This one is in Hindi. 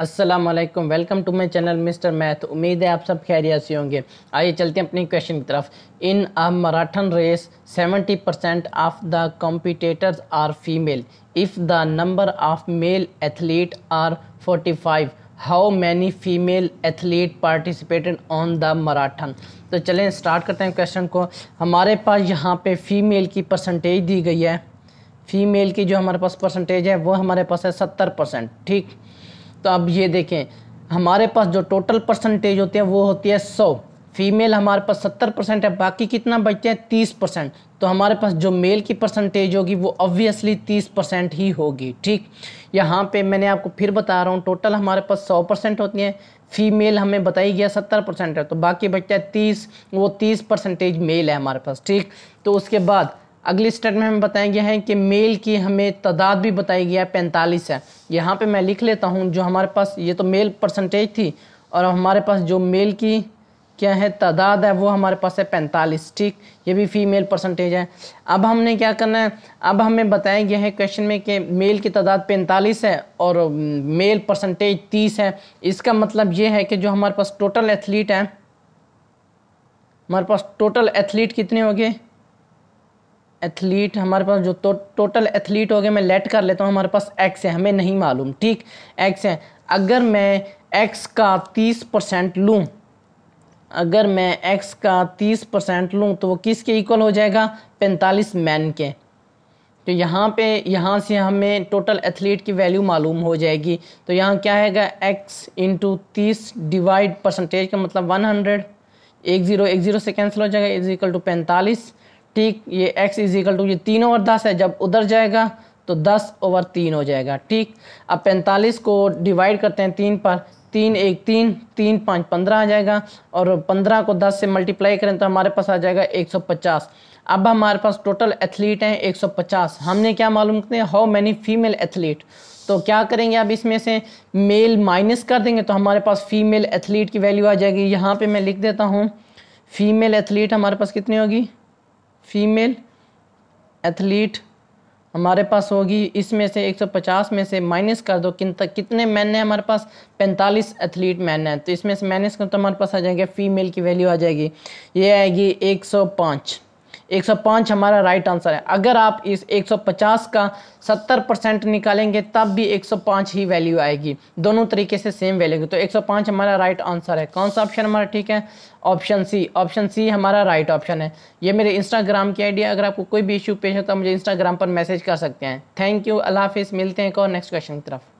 Aslam welcome to my channel Mister Math उम्मीद है आप सब खैरियत से होंगे आइए चलते हैं अपनी क्वेश्चन की तरफ in a marathon race 70 percent of the competitors are female if the number of male athlete are 45 how many female athlete participated on the marathon तो चलें स्टार्ट करते हैं क्वेश्चन को हमारे पास यहाँ पे फीमेल की परसेंटेज दी गई है फीमेल की जो हमारे पास परसेंटेज है वो हमारे पास है सत्तर परसेंट ठीक तो अब ये देखें हमारे पास जो टोटल परसेंटेज होती है वो होती है सौ फीमेल हमारे पास सत्तर परसेंट है बाकी कितना बचते हैं तीस परसेंट तो हमारे पास जो मेल की परसेंटेज होगी वो ऑब्वियसली तीस परसेंट ही होगी ठीक यहाँ पे मैंने आपको फिर बता रहा हूँ टोटल हमारे पास सौ परसेंट होती है फीमेल हमें बताई गया सत्तर परसेंट है तो बाकी बचता है तीस वो तीस परसेंटेज मेल है हमारे पास ठीक तो उसके बाद अगली स्टेट में हमें बताया गया है कि मेल की हमें तादाद भी बताई गया है पैंतालीस है यहाँ पे मैं लिख लेता हूँ जो हमारे पास ये तो मेल परसेंटेज थी और हमारे पास जो मेल की क्या है तादाद है वो हमारे पास है पैंतालीस ठीक ये भी फीमेल परसेंटेज है अब हमने क्या करना है अब हमें बताया गया है क्वेश्चन में कि मेल की तादाद पैंतालीस है और मेल परसेंटेज तीस है इसका मतलब ये है कि जो हमारे पास टोटल एथलीट हैं हमारे पास टोटल एथलीट कितने हो गए एथलीट हमारे पास जो तो, टोटल एथलीट हो गए मैं लेट कर लेता हूँ हमारे पास एक्स है हमें नहीं मालूम ठीक एक्स है अगर मैं एक्स का तीस परसेंट लूँ अगर मैं एक्स का तीस परसेंट लूँ तो वो किसके इक्वल हो जाएगा पैंतालीस मैन के तो यहाँ पे यहाँ से हमें टोटल एथलीट की वैल्यू मालूम हो जाएगी तो यहाँ क्या हैगा एक्स इंटू तीस डिवाइड परसेंटेज का मतलब वन हंड्रेड एक ज़ीरो एक ज़ीरो से कैंसिल हो जाएगा इज इक्वल टू पैंतालीस ठीक ये x इजिकल टू ये तीन ओवर दस है जब उधर जाएगा तो दस ओवर तीन हो जाएगा ठीक अब पैंतालीस को डिवाइड करते हैं तीन पर तीन एक तीन तीन पाँच पंद्रह आ जाएगा और पंद्रह को दस से मल्टीप्लाई करें तो हमारे पास आ जाएगा एक सौ पचास अब हमारे पास टोटल एथलीट हैं एक सौ पचास हमने क्या मालूम करते हैं हाउ मैनी फीमेल एथलीट तो क्या करेंगे अब इसमें से मेल माइनस कर देंगे तो हमारे पास फीमेल एथलीट की वैल्यू आ जाएगी यहाँ पे मैं लिख देता हूँ फीमेल एथलीट हमारे पास कितनी होगी फीमेल एथलीट हमारे पास होगी इसमें से 150 में से माइनस कर दो किन कितने मैन हैं हमारे पास 45 एथलीट मैन हैं तो इसमें से माइनस करो तो हमारे पास आ जाएगा फीमेल की वैल्यू आ जाएगी ये आएगी 105 105 हमारा राइट आंसर है अगर आप इस 150 का 70 परसेंट निकालेंगे तब भी 105 ही वैल्यू आएगी दोनों तरीके से सेम वैल्यू तो 105 हमारा राइट आंसर है कौन सा ऑप्शन हमारा ठीक है ऑप्शन सी ऑप्शन सी हमारा राइट ऑप्शन है ये मेरे इंस्टाग्राम की आइडिया अगर आपको कोई भी इशू पेश हो तो मुझे इंस्टाग्राम पर मैसेज कर सकते हैं थैंक यू अल्लाह हाफिज़ मिलते हैं एक और नेक्स्ट क्वेश्चन की तरफ